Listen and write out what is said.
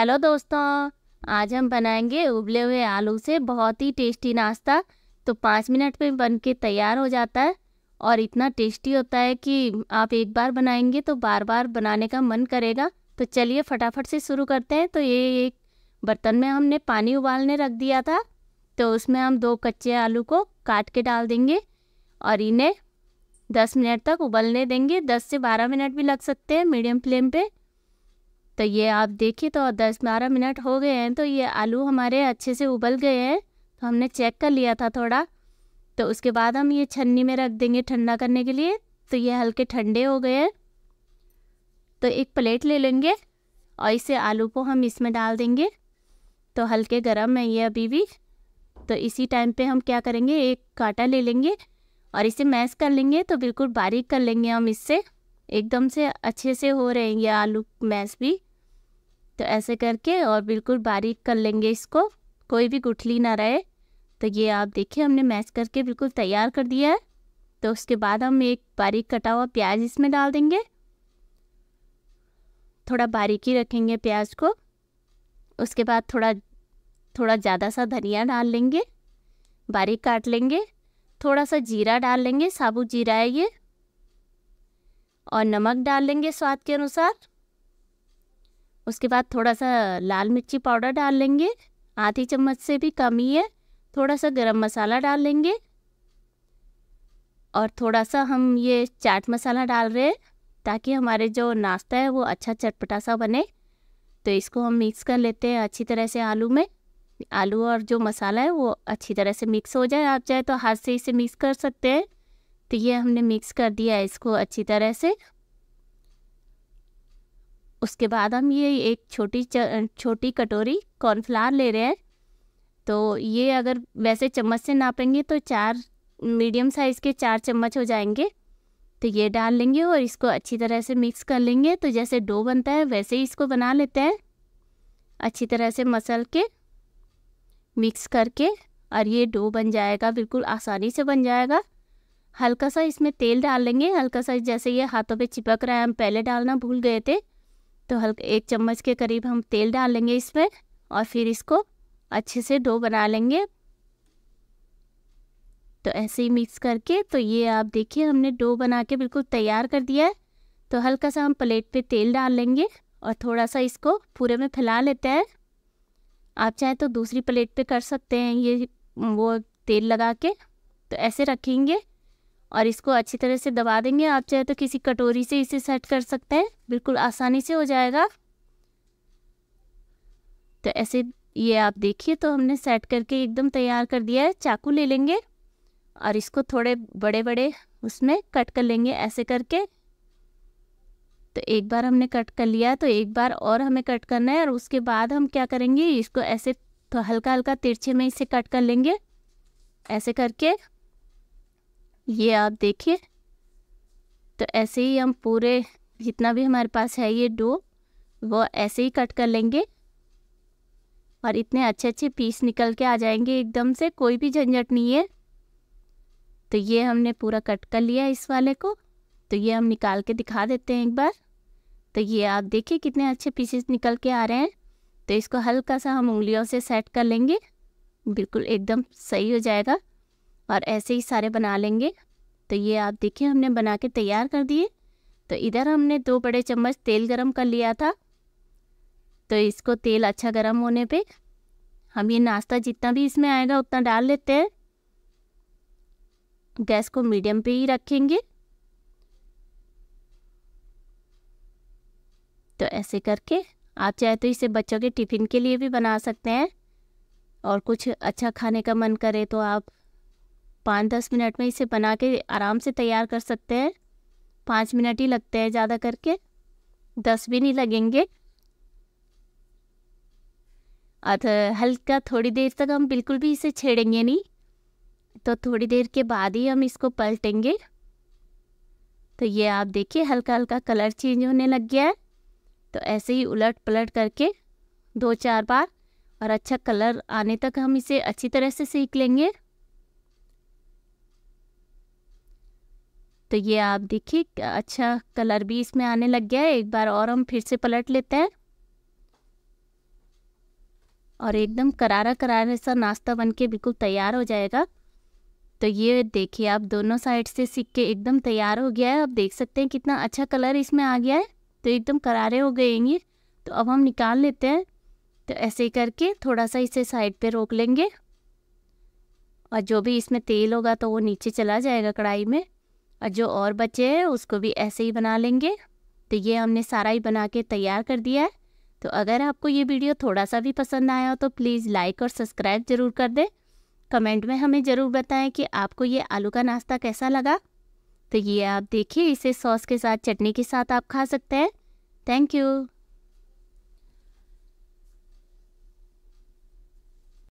hello दोस्तों आज हम बनाएंगे उबले हुए आलू से बहुत ही टेस्टी नाश्ता तो पाँच मिनट में बन के तैयार हो जाता है और इतना टेस्टी होता है कि आप एक बार बनाएंगे तो बार बार बनाने का मन करेगा तो चलिए फटाफट से शुरू करते हैं तो ये एक बर्तन में हमने पानी उबालने रख दिया था तो उसमें हम दो कच्चे आलू को काट के डाल देंगे और इन्हें दस मिनट तक उबलने देंगे दस से बारह मिनट भी लग सकते हैं मीडियम फ्लेम पर तो ये आप देखिए तो दस बारह मिनट हो गए हैं तो ये आलू हमारे अच्छे से उबल गए हैं तो हमने चेक कर लिया था थोड़ा तो उसके बाद हम ये छन्नी में रख देंगे ठंडा करने के लिए तो ये हल्के ठंडे हो गए हैं तो एक प्लेट ले लेंगे और इसे आलू को हम इसमें डाल देंगे तो हल्के गर्म है ये अभी भी तो इसी टाइम पे हम क्या करेंगे एक काटा ले लेंगे और इसे मैश कर लेंगे तो बिल्कुल बारीक कर लेंगे हम इससे एकदम से अच्छे से हो रहे हैं ये आलू मैश भी तो ऐसे करके और बिल्कुल बारीक कर लेंगे इसको कोई भी गुठली ना रहे तो ये आप देखिए हमने मैच करके बिल्कुल तैयार कर दिया है तो उसके बाद हम एक बारीक कटा हुआ प्याज इसमें डाल देंगे थोड़ा बारीक ही रखेंगे प्याज को उसके बाद थोड़ा थोड़ा ज़्यादा सा धनिया डाल लेंगे बारीक काट लेंगे थोड़ा सा जीरा डाल लेंगे साबुत जीरा है ये और नमक डाल लेंगे स्वाद के अनुसार उसके बाद थोड़ा सा लाल मिर्ची पाउडर डाल लेंगे आधी चम्मच से भी कम ही है थोड़ा सा गरम मसाला डाल लेंगे और थोड़ा सा हम ये चाट मसाला डाल रहे हैं ताकि हमारे जो नाश्ता है वो अच्छा चटपटा सा बने तो इसको हम मिक्स कर लेते हैं अच्छी तरह से आलू में आलू और जो मसाला है वो अच्छी तरह से मिक्स हो जाए आप चाहे तो हाथ से इसे मिक्स कर सकते हैं तो ये हमने मिक्स कर दिया है इसको अच्छी तरह से उसके बाद हम ये एक छोटी छोटी कटोरी कॉर्नफ्लावर ले रहे हैं तो ये अगर वैसे चम्मच से नापेंगे तो चार मीडियम साइज़ के चार चम्मच हो जाएंगे तो ये डाल लेंगे और इसको अच्छी तरह से मिक्स कर लेंगे तो जैसे डो बनता है वैसे ही इसको बना लेते हैं अच्छी तरह से मसल के मिक्स करके और ये डो बन जाएगा बिल्कुल आसानी से बन जाएगा हल्का सा इसमें तेल डाल लेंगे हल्का सा जैसे ये हाथों पे चिपक रहा है हम पहले डालना भूल गए थे तो हल्का एक चम्मच के करीब हम तेल डाल लेंगे इसमें और फिर इसको अच्छे से डो बना लेंगे तो ऐसे ही मिक्स करके तो ये आप देखिए हमने डो बना के बिल्कुल तैयार कर दिया है तो हल्का सा हम प्लेट पे तेल डाल लेंगे और थोड़ा सा इसको पूरे में फैला लेते हैं आप चाहें तो दूसरी प्लेट पे कर सकते हैं ये वो तेल लगा के तो ऐसे रखेंगे और इसको अच्छी तरह से दबा देंगे आप चाहे तो किसी कटोरी से इसे सेट कर सकते हैं बिल्कुल आसानी से हो जाएगा तो ऐसे ये आप देखिए तो हमने सेट करके एकदम तैयार कर दिया है चाकू ले लेंगे और इसको थोड़े बड़े बड़े उसमें कट कर लेंगे ऐसे करके तो एक बार हमने कट कर लिया तो एक बार और हमें कट करना है और उसके बाद हम क्या करेंगे इसको ऐसे तो हल्का हल्का तिरछे में इसे कट कर लेंगे ऐसे करके ये आप देखिए तो ऐसे ही हम पूरे जितना भी हमारे पास है ये डो वो ऐसे ही कट कर लेंगे और इतने अच्छे अच्छे पीस निकल के आ जाएंगे एकदम से कोई भी झंझट नहीं है तो ये हमने पूरा कट कर लिया इस वाले को तो ये हम निकाल के दिखा देते हैं एक बार तो ये आप देखिए कितने अच्छे पीसेस निकल के आ रहे हैं तो इसको हल्का सा हम उंगलियों से सेट कर लेंगे बिल्कुल एकदम सही हो जाएगा और ऐसे ही सारे बना लेंगे तो ये आप देखिए हमने बना के तैयार कर दिए तो इधर हमने दो बड़े चम्मच तेल गरम कर लिया था तो इसको तेल अच्छा गरम होने पे हम ये नाश्ता जितना भी इसमें आएगा उतना डाल लेते हैं गैस को मीडियम पे ही रखेंगे तो ऐसे करके आप चाहे तो इसे बच्चों के टिफ़िन के लिए भी बना सकते हैं और कुछ अच्छा खाने का मन करे तो आप पाँच दस मिनट में इसे बना के आराम से तैयार कर सकते हैं पाँच मिनट ही लगते हैं ज़्यादा करके दस भी नहीं लगेंगे और हल्का थोड़ी देर तक हम बिल्कुल भी इसे छेड़ेंगे नहीं तो थोड़ी देर के बाद ही हम इसको पलटेंगे तो ये आप देखिए हल्का हल्का कलर चेंज होने लग गया है तो ऐसे ही उलट पलट करके दो चार बार और अच्छा कलर आने तक हम इसे अच्छी तरह से सीख लेंगे तो ये आप देखिए अच्छा कलर भी इसमें आने लग गया है एक बार और हम फिर से पलट लेते हैं और एकदम करारा करारा सा नाश्ता बन के बिल्कुल तैयार हो जाएगा तो ये देखिए आप दोनों साइड से सीख के एकदम तैयार हो गया है आप देख सकते हैं कितना अच्छा कलर इसमें आ गया है तो एकदम करारे हो गए ये तो अब हम निकाल लेते हैं तो ऐसे करके थोड़ा सा इसे साइड पे रोक लेंगे और जो भी इसमें तेल होगा तो वो नीचे चला जाएगा कढ़ाई में और जो और बचे हैं उसको भी ऐसे ही बना लेंगे तो ये हमने सारा ही बना के तैयार कर दिया है तो अगर आपको ये वीडियो थोड़ा सा भी पसंद आया हो तो प्लीज़ लाइक और सब्सक्राइब ज़रूर कर दें कमेंट में हमें ज़रूर बताएं कि आपको ये आलू का नाश्ता कैसा लगा तो ये आप देखिए इसे सॉस के साथ चटनी के साथ आप खा सकते हैं थैंक यू